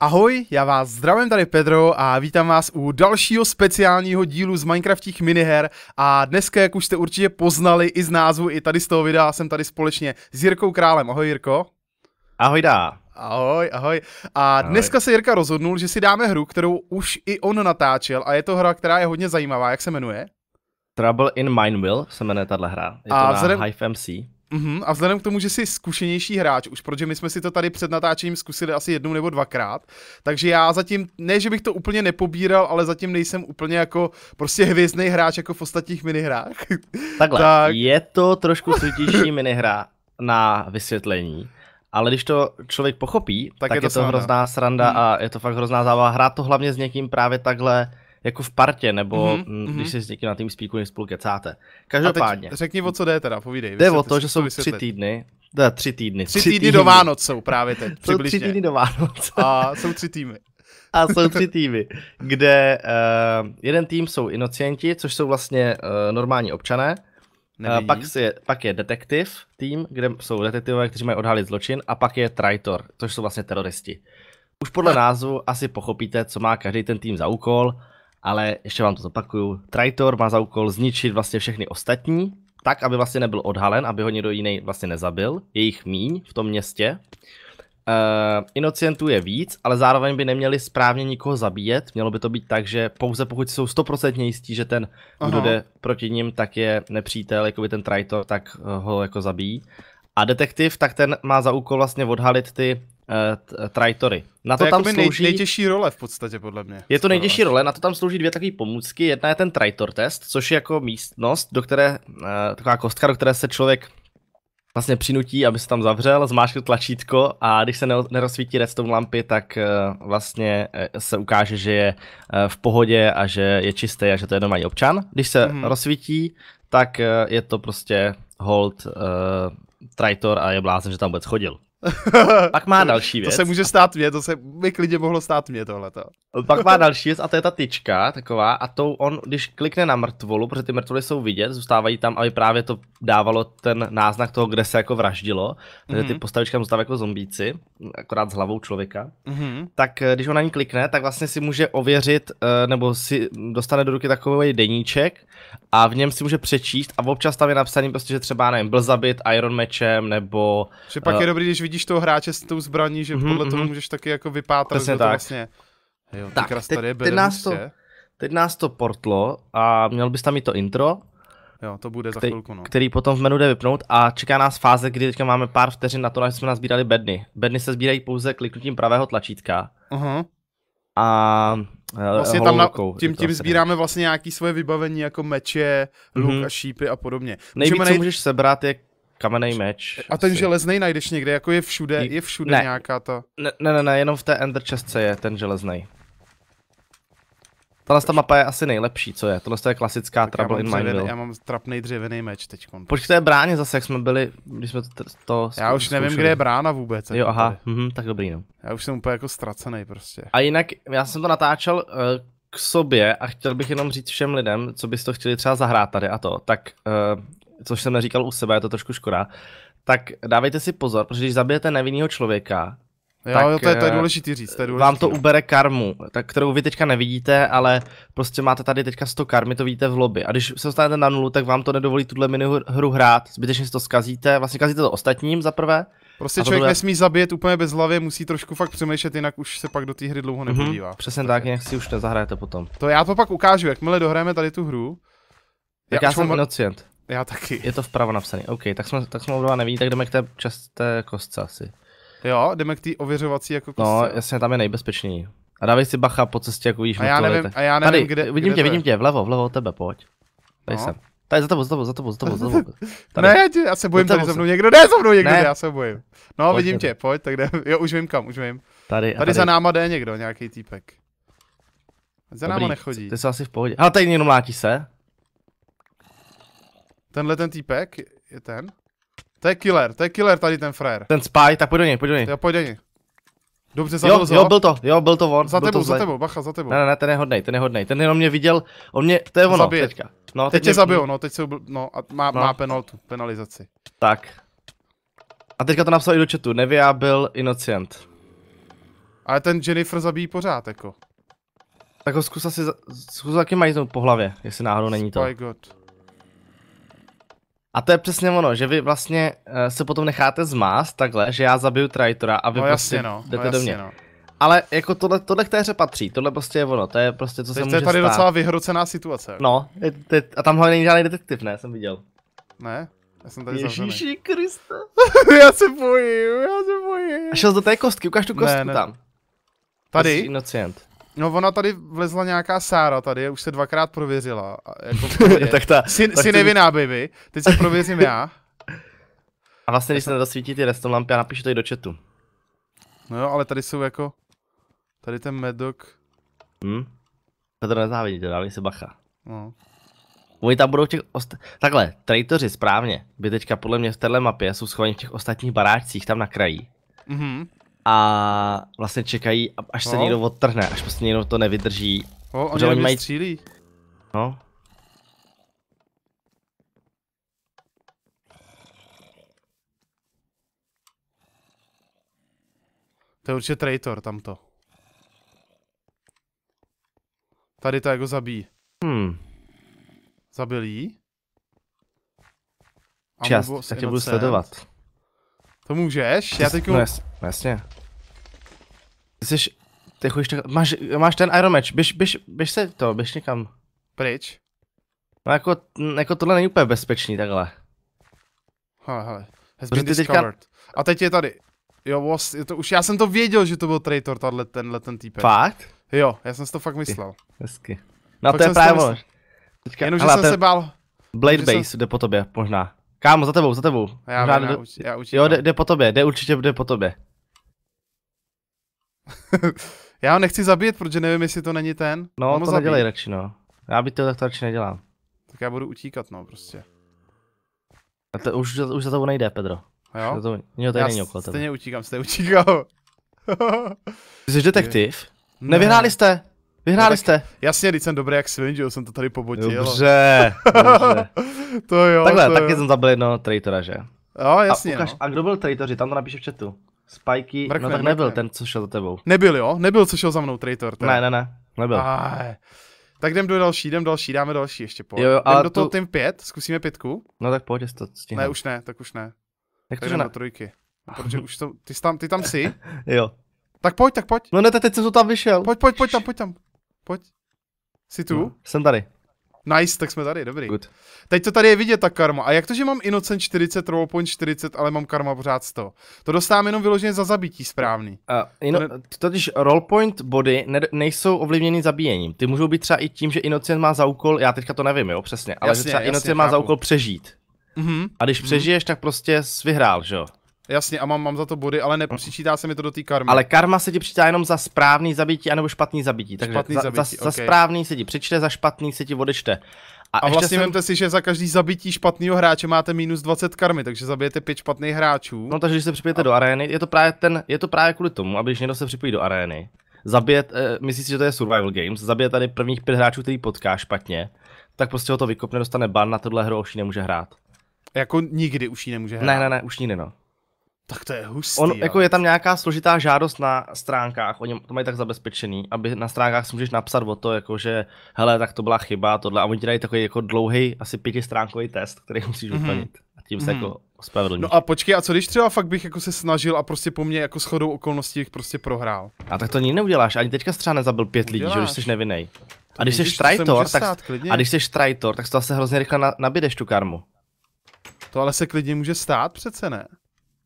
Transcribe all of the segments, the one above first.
Ahoj, já vás zdravím, tady Pedro a vítám vás u dalšího speciálního dílu z Minecraftích miniher a dneska, jak už jste určitě poznali i z názvu, i tady z toho videa, jsem tady společně s Jirkou Králem. Ahoj Jirko. Ahoj dá. Ahoj, ahoj. A dneska ahoj. se Jirka rozhodnul, že si dáme hru, kterou už i on natáčel a je to hra, která je hodně zajímavá. Jak se jmenuje? Trouble in Mineville se jmenuje tahle hra. Je a to na vzhledem... Hive MC. Mm-hmm. A vzhledem k tomu, že jsi zkušenější hráč už, protože my jsme si to tady před natáčením zkusili asi jednou nebo dvakrát, takže já zatím, ne, že bych to úplně nepobíral, ale zatím nejsem úplně jako prostě hvězdný hráč jako v ostatních minihrách. Takhle, tak... je to trošku složitější minihra na vysvětlení, ale když to člověk pochopí, tak, tak je to, je to sranda. hrozná sranda hmm. a je to fakt hrozná zábava. Hrát to hlavně s někým právě takhle, jako v partě, nebo mm-hmm. když se s někým na tým spíku spolu kecáte. Každopádně. A teď řekni, o co jde teda, povídej. Jde o to, že jsou tři týdny, tři týdny. Tři, tři týdny, týdny do Vánoc jsou právě teď, Jsou přibližně. tři týdny do Vánoc. A jsou tři týmy. A jsou tři týmy, kde uh, jeden tým jsou inocienti, což jsou vlastně uh, normální občané, Uh, Pak, si, pak je detektiv tým, kde jsou detektivové, kteří mají odhalit zločin, a pak je traitor, což jsou vlastně teroristi. Už podle názvu asi pochopíte, co má každý ten tým za úkol ale ještě vám to zopakuju. Traitor má za úkol zničit vlastně všechny ostatní, tak, aby vlastně nebyl odhalen, aby ho někdo jiný vlastně nezabil, jejich míň v tom městě. Uh, inocientů je víc, ale zároveň by neměli správně nikoho zabíjet. Mělo by to být tak, že pouze pokud jsou stoprocentně jistí, že ten, Aha. kdo jde proti ním, tak je nepřítel, jako by ten traitor, tak eh, ho jako zabíjí. A detektiv, tak ten má za úkol vlastně odhalit ty uh, trajtory. Na to, to tam slouží... nej, nejtěžší role v podstatě, podle mě. Je to nejtěžší role, na to tam slouží dvě takové pomůcky. Jedna je ten trajtor test, což je jako místnost, do které, uh, taková kostka, do které se člověk vlastně přinutí, aby se tam zavřel, zmáčkl tlačítko a když se nerozsvítí redstone lampy, tak eh, vlastně se ukáže, že je v pohodě a že je čistý a že to je domají občan. Když se mm-hmm. rozsvítí, tak je to prostě hold uh, traitor a je blázen, že tam vůbec chodil. Pak má další věc. To se může stát mě, to se by klidně mohlo stát mě tohleto. Pak má další věc a to je ta tyčka taková a to on, když klikne na mrtvolu, protože ty mrtvoly jsou vidět, zůstávají tam, aby právě to dávalo ten náznak toho, kde se jako vraždilo, mm-hmm. ty mhm. postavička zůstávají jako zombíci, akorát s hlavou člověka, mm-hmm. tak eh, když on na ní klikne, tak vlastně si může ověřit, eh, nebo si dostane do ruky takový deníček a v něm si může přečíst a občas tam je napsaný prostě, že třeba nevím, byl zabit Iron Mečem nebo... Že pak je eh, dobrý, když vidí vidíš toho hráče s tou zbraní, že mm-hmm, podle toho mhm. můžeš taky jako vypátrat, Přesně to tak. vlastně... Jo, tak, teď, tady teď, nás to, teď nás to portlo a měl bys tam i to intro. Jo, to bude který, za chvilku, no. Který potom v menu jde vypnout a čeká nás fáze, kdy teďka máme pár vteřin na to, až jsme nazbírali bedny. Bedny se sbírají pouze kliknutím pravého tlačítka. Uh-huh. A eh, Vlastně tam na, tím, tím sbíráme vlastně nějaké svoje vybavení, jako meče, mhm. luk mm-hmm. a šípy a podobně. Nejvíc, najít... co můžeš sebrat, je kamenný meč. A ten asi. železný najdeš někde, jako je všude, je všude ne, nějaká ta... Ne, ne, ne, jenom v té Ender Chestce je ten železný. Tahle ta mapa je asi nejlepší, co je. Tohle je klasická tak Trouble in Mineville. Já mám trapný dřevěný meč teď. Počkej, je bráně zase, jak jsme byli, když jsme to... to já už zkoušeli. nevím, kde je brána vůbec. Jo, aha, jako mhm, tak dobrý, no. Já už jsem úplně jako ztracený prostě. A jinak, já jsem to natáčel uh, k sobě a chtěl bych jenom říct všem lidem, co byste chtěli třeba zahrát tady a to, tak uh, což jsem neříkal u sebe, je to trošku škoda, tak dávejte si pozor, protože když zabijete nevinného člověka, Jo, tak, jo, to je, to je eh, důležitý říct, to je důležitý. Vám to ubere karmu, tak, kterou vy teďka nevidíte, ale prostě máte tady teďka 100 karmy, to vidíte v lobby. A když se dostanete na nulu, tak vám to nedovolí tuhle hru hrát, zbytečně si to skazíte, vlastně kazíte to ostatním za prvé. Prostě člověk bude... nesmí zabít úplně bez hlavy, musí trošku fakt přemýšlet, jinak už se pak do té hry dlouho mhm, nepodívá. Mm-hmm, přesně tak, nějak si už nezahrajete potom. To já to pak ukážu, jakmile dohrajeme tady tu hru. Tak já, já jsem mám... inocient. Já taky. Je to vpravo napsaný, OK, tak jsme, tak jsme oba neví. tak jdeme k té časté kostce asi. Jo, jdeme k té ověřovací jako no, kostce. No, jasně, tam je nejbezpečnější. A dávej si bacha po cestě, jako víš, a já nevím, a já nevím, Tady, kde, vidím kde tě, vidím tě, vlevo, vlevo od tebe, pojď. Tady no. jsem. Tady za tebou, za tebou, za tebou, za tebou, za tebou. Ne, já, tě, já se bojím, tady se mnou někdo, ne, za mnou někdo, ne. já se bojím. No, pojď vidím tady. tě, pojď, tak jde, jo, už vím kam, už vím. Tady, tady, tady za náma jde někdo, nějaký týpek. Za náma nechodí. Ty jsi asi v pohodě. Ale tady někdo mlátí se. Tenhle ten týpek je ten. To je killer, to je killer tady ten frajer. Ten spy, tak pojď do něj, pojď do něj. Jo, pojď do něj. Dobře, za jo, jo, byl to, jo, byl to on. Za tebou, za tebou, bacha, za tebou. Ne, ne, ne, ten je hodnej, ten je hodnej, ten jenom mě viděl, on mě, to je ono, Zabije. teďka. No, teď, teď tě mě... no, teď se ubl... no, a má, no. má penaltu, penalizaci. Tak. A teďka to napsal i do chatu, Nevia byl inocent. Ale ten Jennifer zabíjí pořád, jako. Tak ho zkus asi, zkus taky majznout po hlavě, jestli náhodou není to. Oh my god. A to je přesně ono, že vy vlastně eh, se potom necháte zmást takhle, že já zabiju traitora a vy no, prostě jasně no, no jdete no, jasně do mě. No. Ale jako tohle, tohle k té hře patří, tohle prostě je ono, to je prostě co Teď se může to je tady stát. docela vyhrocená situace. No, je, je, a hlavně není žádný detektiv, ne, jsem viděl. Ne? Já jsem tady Ježíši zavřený. Krista. já se bojím, já se bojím. A šel do té kostky, ukáž tu kostku ne, ne. tam. Tady? Inocient. No ona tady vlezla nějaká Sára tady, už se dvakrát prověřila. Jako tak ta, si, tak si to... nevinná, baby. Teď se prověřím já. A vlastně, když se nedosvítí ty restom lampy, já napíšu to i do chatu. No jo, ale tady jsou jako... Tady ten medok. Hm? To to nezávidí, to dávají se bacha. No. Oni tam budou v těch ost... Takhle, traitoři správně by teďka podle mě v téhle mapě jsou schovaní v těch ostatních baráčcích tam na kraji. Mhm a vlastně čekají, až se no. někdo odtrhne, až prostě někdo to nevydrží. No, oni, oni mají... střílí. No. To je určitě traitor, tamto. Tady to jako zabíjí. Hmm. Zabil jí? Čas, tak tě budu sledovat. To můžeš? Já teď... No, jasně. Jsi, ty chodíš tak, máš, máš ten Iron Match, běž, běž, běž se to, běž někam. Pryč? No jako, jako tohle není úplně bezpečný takhle. Hele, hele, has been discovered. Teďka... A teď je tady. Jo, was, je to už, já jsem to věděl, že to byl traitor, tato, tenhle ten týpek. Fakt? Jo, já jsem si to fakt myslel. Hezky. No fakt to je právě Teďka, Jenom, hele, že jsem ten... se bál. Blade Base jsem... jde po tobě, možná. Kámo, za tebou, za tebou. Já, možná, já, jde, já, uč, já učím, jo, jde, jde po tobě, jde určitě jde po tobě. já ho nechci zabít, protože nevím, jestli to není ten. No, Mám to zabít. nedělej radši, no. Já bych to tak radši nedělám. Tak já budu utíkat, no, prostě. A to, už, už za to nejde, Pedro. A jo? za to, jo, tady já není okolo stejně tebe. utíkám, jste utíkal. Ty jsi detektiv? Ne. Nevyhráli jste. Vyhráli no, jste. Jasně, když jsem dobrý jak Svinge, jsem to tady pobotil. Dobře, dobře. to jo, Takhle, to taky jo. jsem zabil jednoho traitora, že? Jo, jasně. A, ukaž, no. a kdo byl traitoři, tam to napíše v chatu. Spiky, no tak nebyl mrknem. ten, co šel za tebou. Nebyl, jo? Nebyl, co šel za mnou, Traitor. Ne, ne, ne, nebyl. Aj. Tak jdem do další, jdem další, dáme další ještě po. Jo, jo, ale do toho tým pět. 5, zkusíme pětku. No tak pojď, to stihnu. Ne, už ne, tak už ne. tak to, že na trojky. protože už to, ty jsi tam, ty tam jsi. jo. Tak pojď, tak pojď. No ne, teď jsem to tam vyšel. Pojď, pojď, pojď tam, pojď tam. Pojď. Jsi tu? No, jsem tady. Nice, tak jsme tady, dobrý. Good. Teď to tady je vidět ta karma. A jak to, že mám Innocent 40, Rollpoint 40, ale mám karma pořád 100? To dostávám jenom vyloženě za zabití správný. Uh, ino- to ne- totiž Rollpoint body ne- nejsou ovlivněny zabíjením. Ty můžou být třeba i tím, že Innocent má za úkol, já teďka to nevím, jo, přesně, ale jasně, že třeba jasně, Innocent chápu. má za úkol přežít. Mm-hmm. A když mm-hmm. přežiješ, tak prostě jsi vyhrál, že jo? Jasně, a mám, mám za to body, ale nepřičítá se mi to do té karmy. Ale karma se ti přičítá jenom za správný zabití, anebo špatný zabití. Takže špatný za, zabití, za, okay. za správný se ti přičte, za špatný se ti odečte. A, a vlastně jsem... si, že za každý zabití špatného hráče máte minus 20 karmy, takže zabijete pět špatných hráčů. No takže když se připojíte a... do arény, je to, právě ten, je to právě kvůli tomu, aby když někdo se připojí do arény, zabijet, uh, eh, myslíš si, že to je survival games, zabije tady prvních pět hráčů, který potká špatně, tak prostě ho to vykopne, dostane ban, na tohle hru už ji nemůže hrát. Jako nikdy už ji nemůže hrát. Ne, ne, ne, už nikdy no. Tak to je hustý. On, jako je tam nějaká složitá žádost na stránkách, oni to mají tak zabezpečený, aby na stránkách si můžeš napsat o to, jako že hele, tak to byla chyba, tohle. A oni ti dají takový jako dlouhý, asi pětistránkový test, který musíš mm-hmm. vyplnit. A tím se mm-hmm. jako ospravedlníš. No a počkej, a co když třeba fakt bych jako se snažil a prostě po mně jako shodou okolností bych prostě prohrál? A tak to nikdy neuděláš, ani teďka třeba nezabil pět lidí, že, když jsi nevinnej. A když jsi trajtor, tak, klidně. a když jsi trajtor, tak to se hrozně rychle na, nabídeš tu karmu. To ale se klidně může stát přece, ne?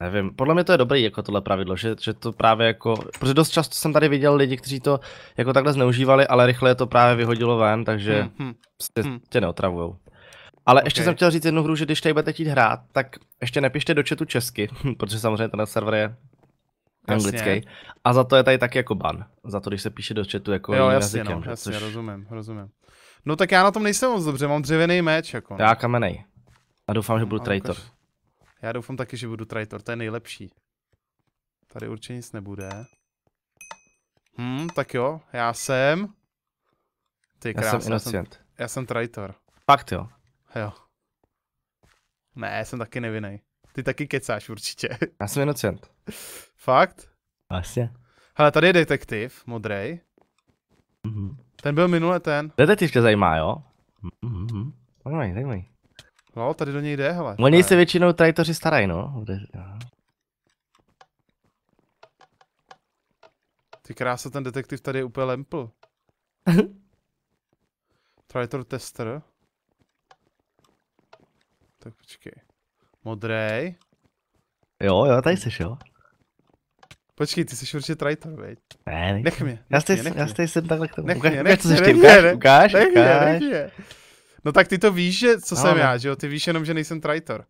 Nevím, podle mě to je dobrý jako tohle pravidlo, že, že to právě jako, protože dost často jsem tady viděl lidi, kteří to jako takhle zneužívali, ale rychle to právě vyhodilo ven, takže hmm, hmm, tě, prostě hmm. tě neotravujou. Ale okay. ještě jsem chtěl říct jednu hru, že když tady budete chtít hrát, tak ještě nepište do chatu česky, protože samozřejmě ten server je anglický. Jasně. A za to je tady taky jako ban. Za to, když se píše do chatu jako jo, jasně, jazykem. No, jasně, což... rozumím, rozumím. No tak já na tom nejsem moc dobře, mám dřevěný meč jako. No. Já kamenej. A doufám, že budu no, traitor. Okaž. Já doufám taky, že budu traitor, to je nejlepší. Tady určitě nic nebude. Hm, tak jo, já jsem... Ty krás, já jsem inocent. Já jsem, já jsem traitor. Fakt jo? Jo. Ne, já jsem taky nevinný. Ty taky kecáš určitě. Já jsem inocent. Fakt? Vlastně. Hele, tady je detektiv, modrej. Mm-hmm. Ten byl minule ten. Detektiv, tě zajímá, jo? Mm-hmm. Mhm. Tak mají, tak mají. No, tady do něj jde, hele. Oni se většinou trajtoři starají, no. no. Ty krása, ten detektiv tady je úplně lempl. Traitor tester. Tak počkej. Modrej. Jo, jo, tady jsi, jo. Počkej, ty jsi určitě traitor, veď? Ne, nech mě. Nech já nech mě, nech já jsem takhle k tomu. Nech nech mě, nech nech mě, mě, nech nech mě, mě, nech nech Mě, nech mě. No tak ty to víš, že co no, jsem ne. No. já, že jo? Ty víš jenom, že nejsem traitor.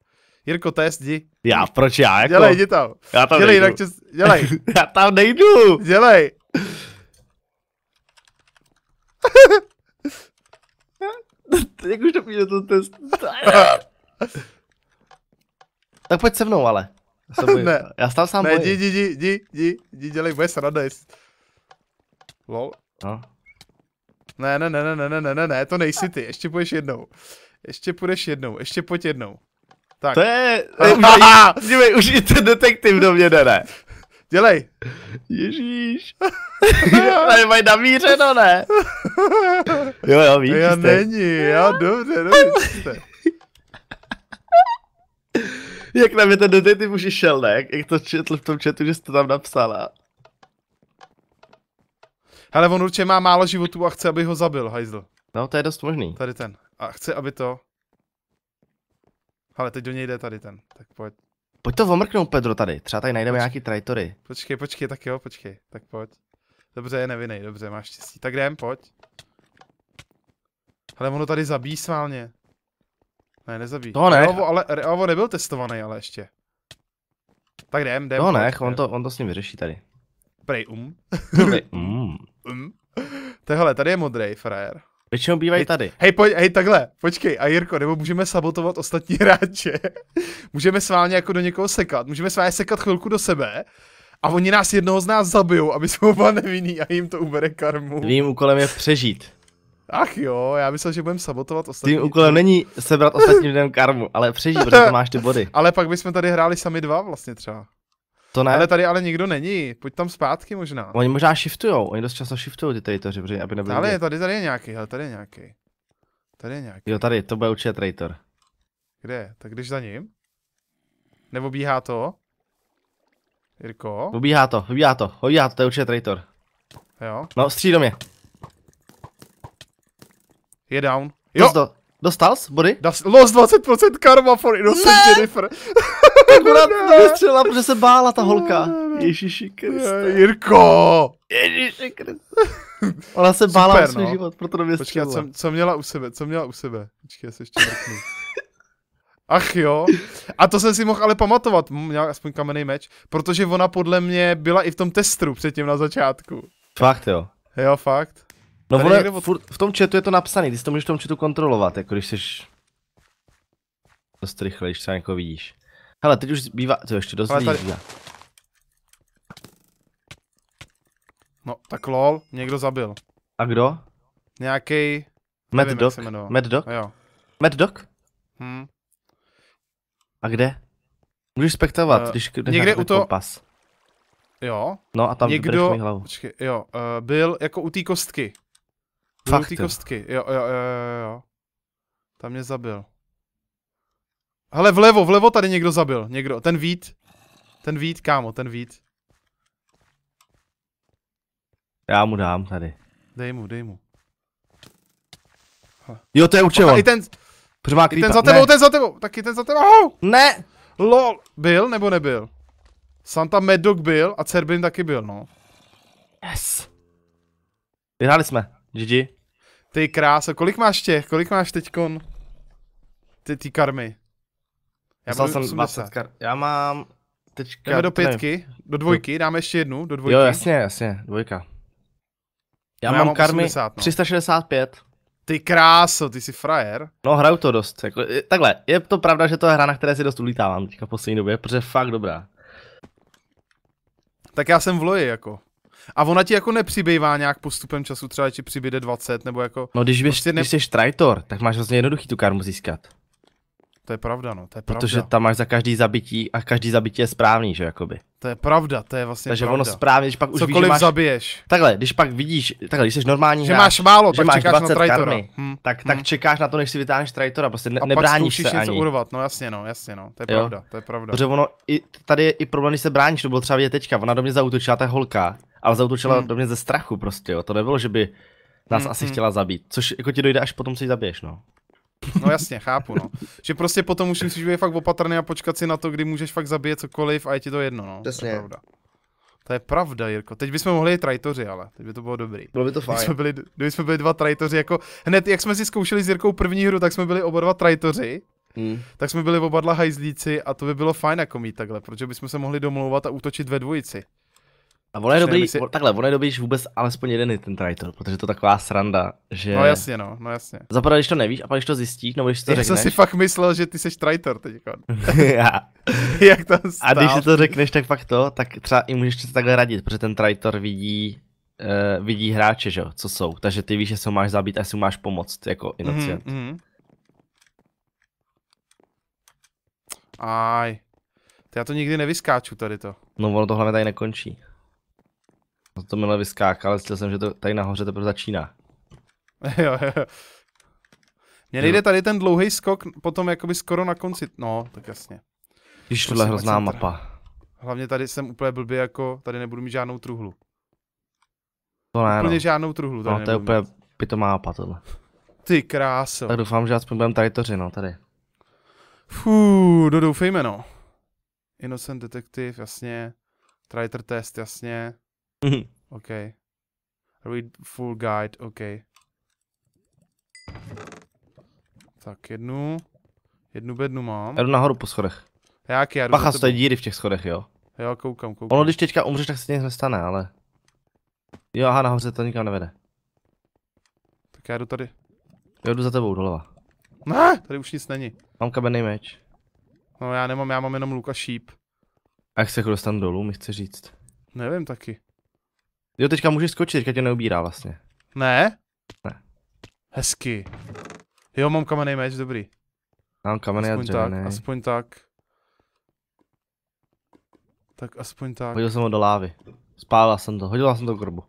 Jirko, to je zdi. Já, proč já? Jako? Dělej, jdi tam. Já tam dělej, nejdu. Čes... Dělej. já tam nejdu. Dělej. Jak už to píše to test? tak pojď se mnou, ale. ne. Já stál sám ne, bojím. Ne, jdi, jdi, jdi, jdi, jdi, dělej, bude sranda, jest. Lol. No. Ne, ne, ne, ne, ne, ne, ne, ne, to nejsi ty, ještě půjdeš jednou. Ještě půjdeš jednou, ještě pojď jednou. Tak. To je, aha, dívej, už i ten detektiv do mě jde, ne? Dělej. Ježíš. Ale mají namířeno, ne? Jo, jo, víš, Já jste. není, já dobře, dobře. Jak na mě ten detektiv už šel, ne? Jak to četl v tom chatu, že jste tam napsala. Ale on určitě má málo životů a chce, aby ho zabil, hajzl. No, to je dost možný. Tady ten. A chce, aby to... Ale teď do něj jde tady ten. Tak pojď. Pojď to omrknout, Pedro, tady. Třeba tady najdeme nějaký trajtory. Počkej, počkej, tak jo, počkej. Tak pojď. Dobře, je nevinej, dobře, máš štěstí. Tak jdem, pojď. Ale ono tady zabíjí sválně. Ne, nezabíjí. To no, ne. Reovo, ale Reovo nebyl testovaný, ale ještě. Tak jdem, jdem. To no, nech, on to, on to s ním vyřeší tady. Prej um. Prej um. Mm. tady je modrý frajer. Většinou bývají tady. Hej, pojď, hej, takhle, počkej, a Jirko, nebo můžeme sabotovat ostatní hráče. můžeme s vámi jako do někoho sekat, můžeme s vámi sekat chvilku do sebe a oni nás jednoho z nás zabijou, aby jsme oba nevinní a jim to ubere karmu. Tvým úkolem je přežít. Ach jo, já myslel, že budeme sabotovat ostatní. Tvým úkolem není sebrat ostatním lidem karmu, ale přežít, protože to máš ty body. Ale pak bychom tady hráli sami dva vlastně třeba. To ne. Ale tady ale nikdo není, pojď tam zpátky možná. Oni možná shiftujou, oni dost často shiftujou ty traitoři, protože aby nebyli. Ale tady, tady je nějaký, hele, tady je nějaký. Tady je nějaký. Jo, tady, to bude určitě traitor. Kde? Tak když za ním? Nebo bíhá to? Jirko? Obíhá no, to, obíhá to, obíhá to, to je určitě traitor. Jo. No, střído mě. Je down. Jo. Dostal, dostal jsi body? Das, lost 20% karma for innocent ne! Jennifer akorát vystřelila, protože se bála ta holka. Ježíši Kriste. Jirko! Ježíši Kriste. Ona se bála Super, o svůj no. život, proto to vystřelila. Počkej, co, co měla u sebe, co měla u sebe? Počkej, já se ještě mrknu. Ach jo. A to jsem si mohl ale pamatovat, měl aspoň kamenný meč, protože ona podle mě byla i v tom testru předtím na začátku. Fakt jo. Jo, fakt. No vole, od... furt, v tom chatu je to napsané, ty si to můžeš v tom chatu kontrolovat, jako když jsi dost rychle, když třeba někoho jako vidíš. Hele, teď už zbývá, to ještě dost tady... No, tak lol, někdo zabil. A kdo? Nějaký. Meddog? Meddog? Dog? Jo. Hm. A kde? Můžeš spektovat, uh, když někde u to... Pas. Jo. No a tam někdo... hlavu. Počkej, jo, uh, byl jako u té kostky. Byl Fakt, u té kostky, jo, jo, jo, jo, jo. Tam mě zabil. Hele, vlevo, vlevo tady někdo zabil. Někdo, ten Vít. Ten Vít, kámo, ten Vít. Já mu dám tady. Dej mu, dej mu. Ha. Jo, to je určitě on. I ten, i ten za tebou, ne. ten za tebou, taky ten za tebou. Ne. Lol, byl nebo nebyl? Santa Medok byl a Cerbin taky byl, no. Yes. Vyhráli jsme. GG. Ty krása, kolik máš těch, kolik máš teďkon? Ty, ty karmy. Já Vzal jsem 20 kar... Já mám teďka... Jdeme do pětky, do dvojky, dáme ještě jednu, do dvojky. Jo, jasně, jasně, dvojka. Já, no, mám, já mám karmy 80, no. 365. Ty kráso, ty jsi frajer. No hraju to dost, jako, takhle, je to pravda, že to je hra, na které si dost ulítávám teďka v poslední době, protože je fakt dobrá. Tak já jsem v loji, jako. A ona ti jako nepřibývá nějak postupem času, třeba ti přibyde 20, nebo jako... No když, běž, prostě ne... když jsi trajtor, tak máš vlastně jednoduchý tu karmu získat. To je pravda, no, to je pravda. Protože tam máš za každý zabití a každý zabití je správný, že jakoby. To je pravda, to je vlastně Takže pravda. ono správně, když pak už Cokoliv víš, máš, zabiješ. Takhle, když pak vidíš, takhle, když jsi normální Že hráč, máš málo, že máš 20 na Karmy, hmm. tak, tak hmm. čekáš na to, než si vytáhneš trajtora, prostě ne, a nebráníš pak se ani. urvat, no jasně, no, jasně, no, to je jo? pravda, to je pravda. Protože ono, i, tady je i problém, když se bráníš, to bylo třeba vidět teďka, ona do mě zautočila ta holka, ale zautočila hmm. do mě ze strachu prostě, jo, to nebylo, že by nás hmm, asi hmm. chtěla zabít, což jako ti dojde až potom, co ji zabiješ, no. No jasně, chápu, no. Že prostě potom už musíš být fakt opatrný a počkat si na to, kdy můžeš fakt zabít cokoliv a je ti to jedno, no. Přesně. To je pravda. To je pravda, Jirko. Teď bychom mohli i trajtoři, ale teď by to bylo dobrý. Bylo by to fajn. Když byli, kdyby jsme byli dva trajtoři, jako hned, jak jsme si zkoušeli s Jirkou první hru, tak jsme byli oba dva trajtoři. Hmm. Tak jsme byli oba dva hajzlíci a to by bylo fajn jako mít takhle, protože bychom se mohli domlouvat a útočit ve dvojici. A ono je dobrý, si... takhle, ono je dobrý, že vůbec alespoň jeden je ten traitor, protože to je taková sranda, že... No jasně, no, no jasně. Zapadá, když to nevíš a pak když to zjistíš, nebo když to Já řekneš... Já jsem si fakt myslel, že ty jsi traitor teď. Jako. Já. Jak to stál? A když si to řekneš, tak fakt to, tak třeba i můžeš se takhle radit, protože ten traitor vidí, uh, vidí hráče, že jo, co jsou. Takže ty víš, že se máš zabít a si máš pomoct, jako inocient. Mm, mm. Aj. já to nikdy nevyskáču tady to. No ono to hlavně tady nekončí. To, to minule vyskákal, chtěl jsem, že to tady nahoře teprve začíná. jo, jo. Mně nejde tady ten dlouhý skok, potom jakoby skoro na konci, no, tak jasně. Když tohle hrozná mapa. Hlavně tady jsem úplně blbý jako, tady nebudu mít žádnou truhlu. To ne, Úplně no. žádnou truhlu tady No, to je úplně pitomá mapa tohle. Ty kráso. Tak doufám, že aspoň budeme tady toři, no, tady. Fú, dodoufejme, no, no. Innocent detektiv, jasně. Triter test, jasně. Mhm. Okay. Read full guide, OK. Tak jednu. Jednu bednu mám. Já jdu nahoru po schodech. jak já jdu Pacha, stojí díry v těch schodech, jo. Jo, koukám, koukám. Ono, když teďka umřeš, tak se nic nestane, ale... Jo, aha, nahoře to nikam nevede. Tak já jdu tady. Já jdu za tebou, doleva. Ne, tady už nic není. Mám kamenný meč. No já nemám, já mám jenom Luka šíp. A jak se jako dostanu dolů, mi chce říct. Nevím taky. Jo, teďka můžeš skočit, teďka tě neubírá vlastně. Ne? Ne. Hezky. Jo, mám kamenej meč, dobrý. Mám kamenej aspoň a dřevěný. Tak, aspoň tak. Tak aspoň tak. Hodil jsem ho do lávy. Spálil jsem to, hodil jsem to k grbu.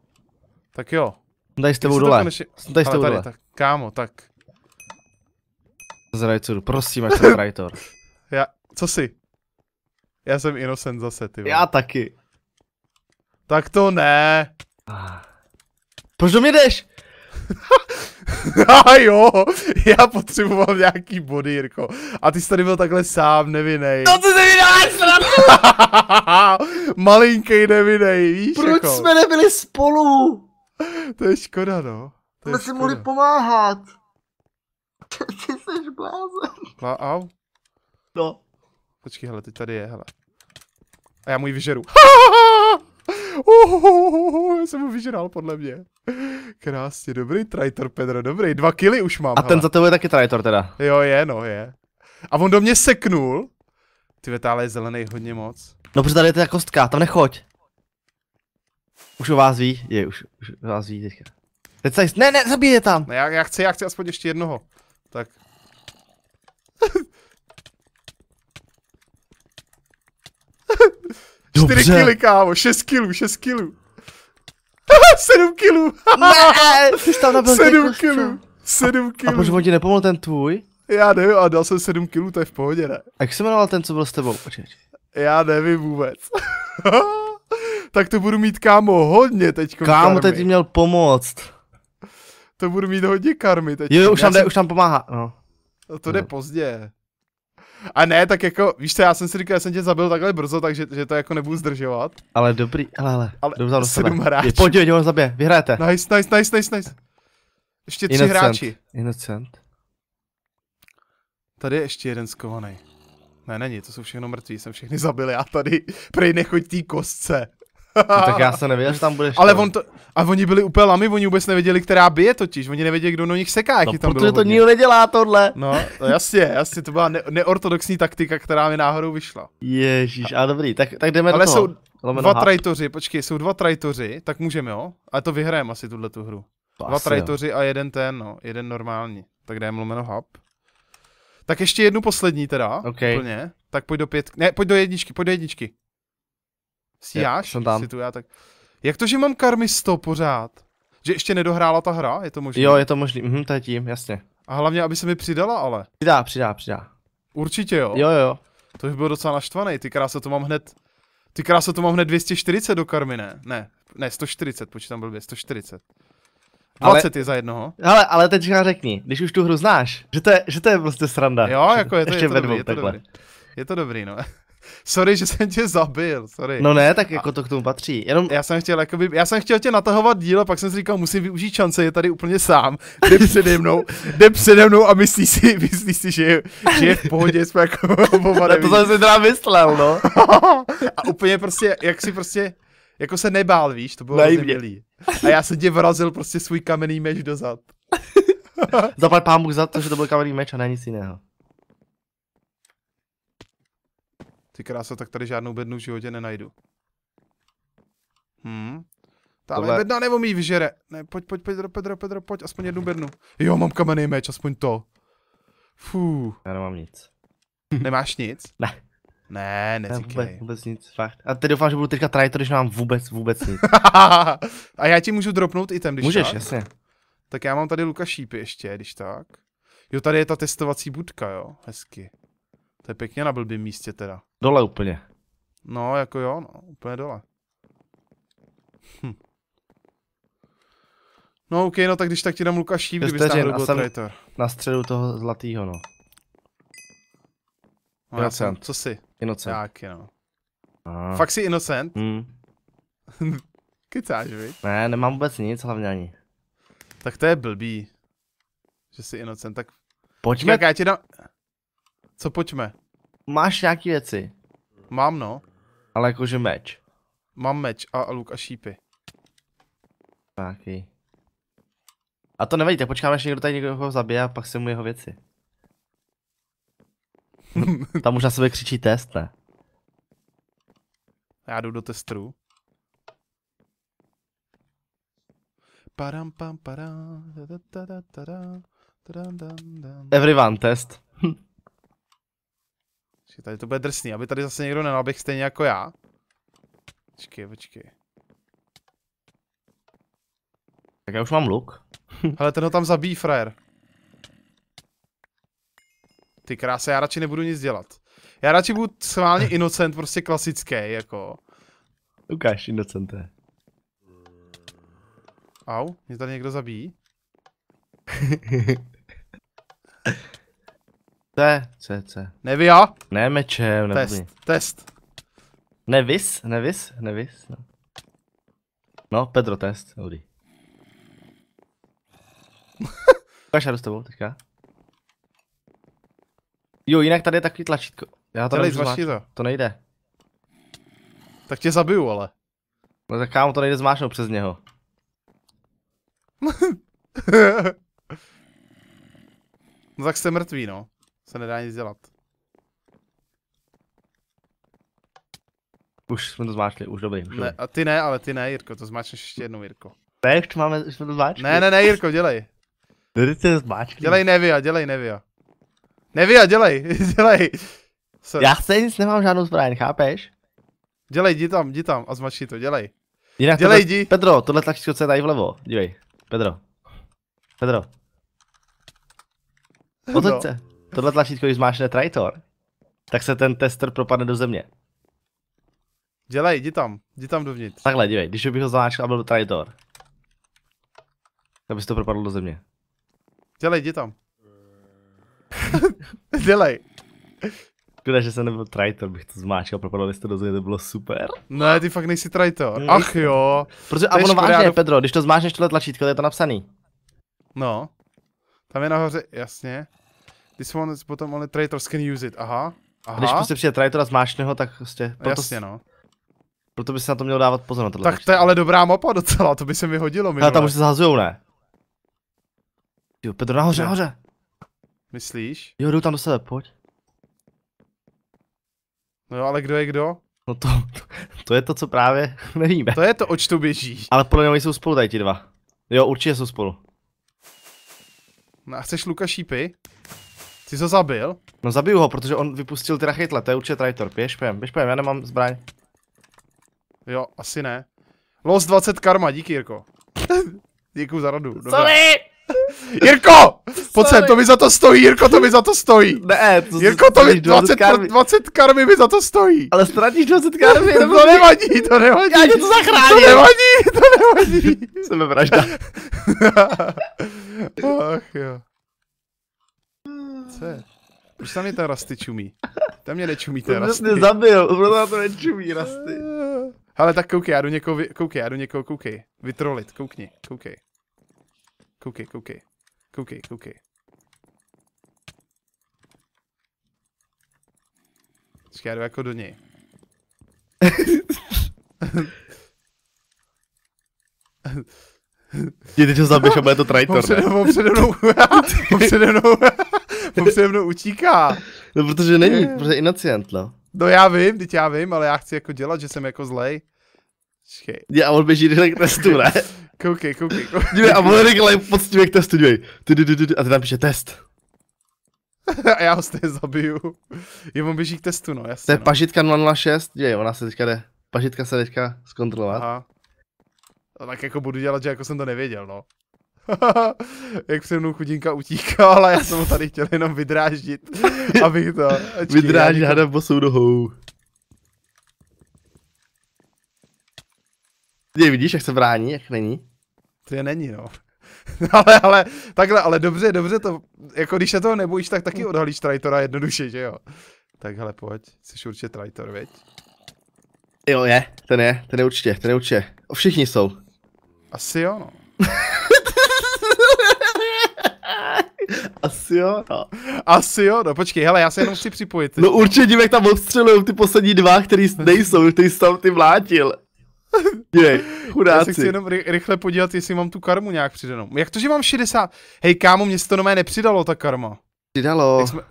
Tak jo. Jsem tady s tebou dole. Jsem tady s tebou dole. Tak, kámo, tak. Zrajcuru, prosím, ať jsem Já, co si? Já jsem innocent zase, ty. Já taky. Tak to ne. Ah. Proč do mě jdeš? A jo, já potřeboval nějaký body, Jirko. A ty jsi tady byl takhle sám, nevinej. No ty nevinej, Malinký Malinkej nevinej, víš Proč jako? jsme nebyli spolu? To je škoda, no. To jsme si mohli pomáhat. Ty jsi blázen. No, au. No. Počkej, hele, ty tady je, hele. A já můj vyžeru. Oh, já jsem ho vyžral, podle mě. Krásně, dobrý traitor, Pedro, dobrý. Dva kily už mám. A hele. ten za tebou je taky traitor teda. Jo, je, no, je. A on do mě seknul. Ty vetále je zelený hodně moc. No, protože tady je ta kostka, tam nechoď. Už o vás ví, je, už, už o vás ví teďka. Teď se, ne, ne, zabije tam. No, já, já chci, já chci aspoň ještě jednoho. Tak. Dobře. 4 kily, kámo, 6 kilů, 6 kilů. 7 kilů. ne, jsi tam nabil 7 kilů. 7 kilů. A proč on ti nepomohl ten tvůj? Já nevím, a dal jsem 7 kilů, to je v pohodě, ne? A jak se jmenoval ten, co byl s tebou? Počkej. Já nevím vůbec. tak to budu mít, kámo, hodně teď. Kámo, teď ti měl pomoct. To budu mít hodně karmy teď. Jo, už tam, jde, jsem... už tam pomáhá, no. no. To jde no. pozdě. A ne, tak jako, víš co, já jsem si říkal, že jsem tě zabil takhle brzo, takže že to jako nebudu zdržovat. Ale dobrý, ale, ale, ale dobře, sedm hráčů. Pojď, pojď, ho zabije, vyhrajete. Nice, nice, nice, nice, nice. Ještě tři Innocent. hráči. Innocent. Tady je ještě jeden skovaný. Ne, není, to jsou všechno mrtví, jsem všechny zabil já tady. Prej nechoď tý kostce. No, tak já se nevěděl, že tam budeš. Ale on to, a oni byli úplně lami, oni vůbec nevěděli, která bije totiž. Oni nevěděli, kdo do nich seká, jaký no, tam protože to nikdo nedělá tohle. No, to jasně, jasně, to byla ne- neortodoxní taktika, která mi náhodou vyšla. Ježíš, a dobrý, tak, tak jdeme Ale do toho. jsou Lomeno dva trajtoři, počkej, jsou dva trajtoři, tak můžeme, jo? A to vyhrajeme asi tuhle tu hru. To dva trajtoři a jeden ten, no, jeden normální. Tak jdeme lomeno hub. Tak ještě jednu poslední teda, okay. úplně. Tak pojď do pět, ne, pojď do jedničky, pojď do jedničky. Stíháš? Já, jsem tam. Tu, já tak... Jak to, že mám karmisto pořád? Že ještě nedohrála ta hra? Je to možné? Jo, je to možné, mhm, to je tím, jasně. A hlavně, aby se mi přidala ale. Přidá, přidá, přidá. Určitě jo. Jo, jo. To bych byl docela naštvaný, ty krása to mám hned... Ty krása to mám hned 240 do karmy, ne? Ne, ne, 140, počítám byl 140. 20 ale, je za jednoho. Ale, ale teďka řekni, když už tu hru znáš, že to je, že to je prostě sranda. Jo, jako je to, Ještě je to, dobrý, je to dobrý. Je to dobrý, no sorry, že jsem tě zabil, sorry. No ne, tak jako to k tomu patří. Jenom... Já jsem chtěl, jakoby, já jsem chtěl tě natahovat dílo, pak jsem si říkal, musím využít šance, je tady úplně sám, jde přede mnou, jde přede mnou a myslí si, myslí si, že, je, že je v pohodě, jsme jako oba To jsem si teda myslel, no. a úplně prostě, jak si prostě, jako se nebál, víš, to bylo nejvělý. A já se tě vrazil prostě svůj kamenný meč dozad. Zapad pán Bůh za to, že to byl kamenný meč a ne nic jiného. Ty krása, tak tady žádnou bednu v životě nenajdu. Hm. Ta Tohle... bedna nebo mi vyžere. Ne, pojď, pojď, pojď, Pedro, Pedro, pojď, aspoň jednu bednu. Jo, mám kamenný meč, aspoň to. Fú. Já nemám nic. Nemáš nic? ne. Ne, neříkej. Ne, vůbec, vůbec nic, fakt. A teď doufám, že budu teďka trajit, když mám vůbec, vůbec nic. a já ti můžu dropnout i tam, když Můžeš, tak. jasně. Tak já mám tady Luka šípy ještě, když tak. Jo, tady je ta testovací budka, jo, hezky. To je pěkně na blbým místě teda. Dole úplně. No, jako jo, no, úplně dole. Hm. No OK, no tak když tak ti dám Lukáš šíp, kdyby stáhl byl Na středu toho zlatýho, no. no Inocent. Jsem, co jsi? Inocent. Tak, no. A. Fakt jsi inocent? Mm. Hm. Kecáš, vy? Ne, nemám vůbec nic, hlavně ani. Tak to je blbý. Že jsi inocent, tak... Pojďme. Tak já ti dám... Co pojďme? Máš nějaký věci? Mám no. Ale jakože meč. Mám meč a, a luk a šípy. Páky. A to nevadí, tak počkáme, až někdo tady někoho zabije a pak si mu jeho věci. Tam už na sebe křičí test, ne? Já jdu do testru. Param pam param. Everyone test. Počkej, tady to bude drsný, aby tady zase někdo nenaběh stejně jako já. Počkej, počkej. Tak já už mám luk. Ale ten ho tam zabíjí, frajer. Ty krása, já radši nebudu nic dělat. Já radši budu schválně inocent, prostě klasický, jako. Ukáž inocente. Au, mě tady někdo zabíjí? C, C, C. Nevia? Ne mečem, nebo Test, test. Nevis, nevis, nevis. No, no Pedro, test, dobrý. Ukaž, já s tebou teďka. Jo, jinak tady je takový tlačítko. Já to Tady zmaši to. To nejde. Tak tě zabiju, ale. No tak kámo, to nejde zmášnout přes něho. no tak jste mrtvý, no se nedá nic dělat. Už jsme to zmáčli, už dobrý. Už ne, a ty ne, ale ty ne, Jirko, to zmáčneš ještě jednou, Jirko. Ne, už to máme, už jsme to zmáčkli. Ne, ne, ne, Jirko, dělej. Tady se zmáčkli. Dělej Nevia, dělej Nevia. Nevia, dělej, dělej. Se... Já se nic, nemám žádnou zbraň, chápeš? Dělej, jdi tam, jdi tam a zmačí to, dělej. Jinak dělej, tohle, jdi. Pedro, tohle tlačítko, co je tady vlevo, dívej, Pedro. Pedro. No. Otoč no. se tohle tlačítko, když zmášne Traitor, tak se ten tester propadne do země. Dělej, jdi tam, jdi tam dovnitř. Takhle, dívej, když bych ho zmáčkal a byl Traitor. tak by se to propadlo do země. Dělej, jdi tam. Dělej. Škoda, že jsem nebyl traitor, bych to zmáčkal, propadlo byste do země, to bylo super. Ne, ty fakt nejsi traitor. Mm. Ach jo. Protože, a ono vážně, do... Pedro, když to zmáčneš tohle tlačítko, to je to napsaný. No. Tam je nahoře, jasně. This one is potom only traitors can use it, aha. aha. A když prostě přijde traitora zmášného, tak prostě... No proto, Jasně no. Proto by se na to měl dávat pozor na tohle. Tak to je ale dobrá mapa docela, to by se mi hodilo minule. Ale tam už se zhazujou, ne? Jo, Pedro, nahoře, nahoře. Myslíš? Jo, jdu tam do sebe, pojď. No jo, ale kdo je kdo? No to, to, to je to, co právě nevíme. To je to, oč tu běží. Ale podle něj jsou spolu tady ti dva. Jo, určitě jsou spolu. No a chceš Luka šípy? Ty jsi ho zabil? No zabiju ho, protože on vypustil ty rachytle, to je určitě traitor. Běž pojem, běž pojem, já nemám zbraň. Jo, asi ne. Los 20 karma, díky Jirko. Děkuju za radu. Dobrá. Sorry! Jirko! Pojď sem, to mi za to stojí, Jirko, to mi za to stojí. Ne, to Jirko, to mi 20, 20 karmy mi za to stojí. Ale ztratíš 20 karmy. to, to nevadí, to nevadí. Já tě to zachráním. To nevadí, to nevadí. Jsem vražda. Ach jo. Co je? Už tam je ta rasty čumí. Tam mě nečumí ta rasty. To mě zabil, proto to nečumí rasty. Ale tak koukej, já do někoho, koukej, já do někoho, koukej. Vytrolit, koukni, koukej. Koukej, koukej. Koukej, koukej. Já jdu jako do něj. Ty teď ho zabiješ a bude to trajtor, ne? On mnou, on mnou. on se mnou utíká. No protože není, protože inocient, no. No já vím, teď já vím, ale já chci jako dělat, že jsem jako zlej. Čekej. Já, on běží rychle k testu, ne? koukej, koukej, koukej. Dívej, a on rychle poctivě k testu, dívej. A ty tam test. a já ho stejně zabiju. Je on běží k testu, no jasně. To je no. pažitka 006, dívej, ona se teďka jde. Pažitka se teďka zkontrolovat. Aha. No, tak jako budu dělat, že jako jsem to nevěděl, no. jak se mnou chudinka utíká, ale já jsem ho tady chtěl jenom vydráždit, abych to... Ačkej, Vydráždí hada bosou nohou. Ty vidíš, jak se brání, jak není? To je není, no. ale, ale, takhle, ale dobře, dobře to, jako když se toho nebojíš, tak taky odhalíš trajtora jednoduše, že jo? Tak hele, pojď, jsi určitě trajtor, věď? Jo, je, ten je, ten je určitě, ten je určitě. Všichni jsou. Asi jo, no. Asi jo, no. Asi jo, no počkej, hele, já se jenom chci připojit. No určitě dívek tam odstřelují ty poslední dva, který hm. nejsou, který jsi tam ty vlátil. Dívej, chudáci. Já se chci jenom ry- rychle podívat, jestli mám tu karmu nějak přidanou. Jak to, že mám 60? Hej, kámo, mě se to nomé nepřidalo, ta karma. Přidalo. Jak jsme,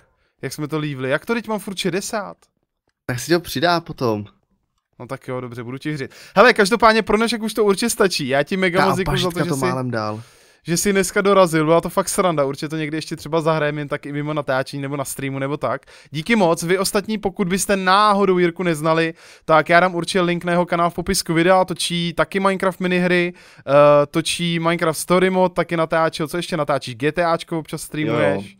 jak jsme to lívli? Jak to teď mám furt 60? Tak si to přidá potom. No tak jo, dobře, budu ti hřit. Hele, každopádně pro dnešek už to určitě stačí. Já ti mega Ká, moc za to, že to málem jsi... dál že jsi dneska dorazil, byla to fakt sranda, určitě to někdy ještě třeba zahrajeme jen tak i mimo natáčení nebo na streamu nebo tak. Díky moc, vy ostatní, pokud byste náhodou Jirku neznali, tak já dám určitě link na jeho kanál v popisku videa, točí taky Minecraft minihry, uh, točí Minecraft Story mod, taky natáčel, co ještě natáčíš, GTAčko občas streamuješ. Jo.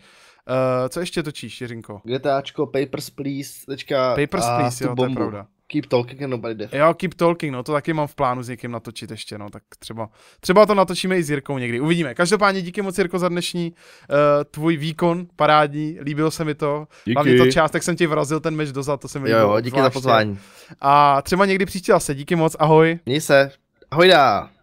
Uh, co ještě točíš, Jiřinko? GTAčko, Papers, Please, teďka Papers, Please, jo, bombu. to je pravda. Keep Talking and Nobody death. Jo, Keep Talking, no to taky mám v plánu s někým natočit ještě, no tak třeba, třeba to natočíme i s Jirkou někdy, uvidíme. Každopádně díky moc Jirko za dnešní uh, tvůj výkon, parádní, líbilo se mi to. Díky. Hlavně to část, tak jsem ti vrazil ten meč dozad, to se mi líbilo. Jo, díky zvláště. za pozvání. A třeba někdy příště zase, díky moc, ahoj. Měj se, dá.